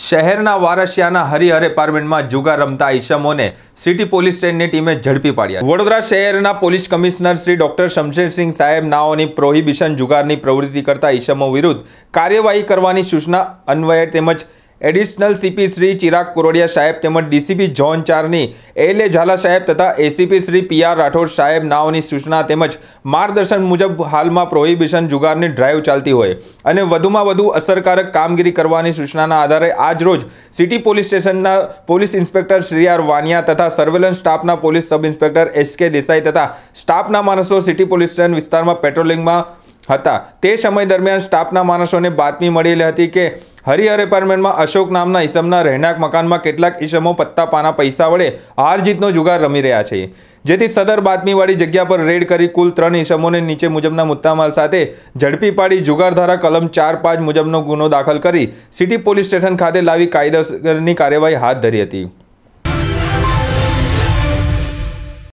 શહેરના વારસિયાના હરિહર એપાર્ટમેન્ટમાં જુગાર રમતા ઈસમોને સિટી પોલીસ સ્ટેશનની ટીમે ઝડપી પાડ્યા વડોદરા શહેરના police commissioner Shri doctor Shamsher Singh સાહેબ નાઓની પ્રોહિબિશન જુગારની પ્રવૃત્તિ કરતા ઈસમો વિરુદ્ધ કાર્યવાહી કરવાની સૂચના અન્વયે તેમજ એડિશનલ સીપી શ્રી ચિરાગ કોરોડિયા સાહેબ તેમજ ડીસીપી જોન ચારની એલ એ ઝાલા સાહેબ તથા ACP Shri P R Rathod સાહેબ નાઓની સૂચના તેમજ માર્ગદર્શન મુજબ હાલમાં પ્રોહિબિશન જુગારની ડ્રાઈવ ચાલતી હોય અને વધુમાં વધુ અસરકારક કામગીરી કરવાની સૂચનાના આધારે આજરોજ સિટી પોલીસ સ્ટેશનના police inspector Shri R Vaniya તથા સર્વેલન્સ સ્ટાફના પોલીસ સબ ઇન્સ્પેક્ટર એસ કે દેસાઈ તથા સ્ટાફના માણસો સિટી પોલીસ સ્ટેશન વિસ્તારમાં પેટ્રોલિંગમાં હતા તે સમય દરમિયાન સ્ટાફના માણસોને બાતમી મળેલી હતી કે હરિહર એપાર્ટમેન્ટમાં અશોક નામના ઈસમના રહેણાંક મકાનમાં કેટલાક ઈસમો પત્તા પાના પૈસા વડે હાર જીતનો જુગાર રમી રહ્યા છે જેથી સદર બાતમીવાળી જગ્યા પર રેડ કરી કુલ ત્રણ ઈસમોને નીચે મુજબના મુદ્દામાલ સાથે ઝડપી પાડી જુગારધારા કલમ ચાર પાંચ મુજબનો ગુનો દાખલ કરી સિટી પોલીસ સ્ટેશન ખાતે લાવી કાયદેસરની કાર્યવાહી હાથ ધરી હતી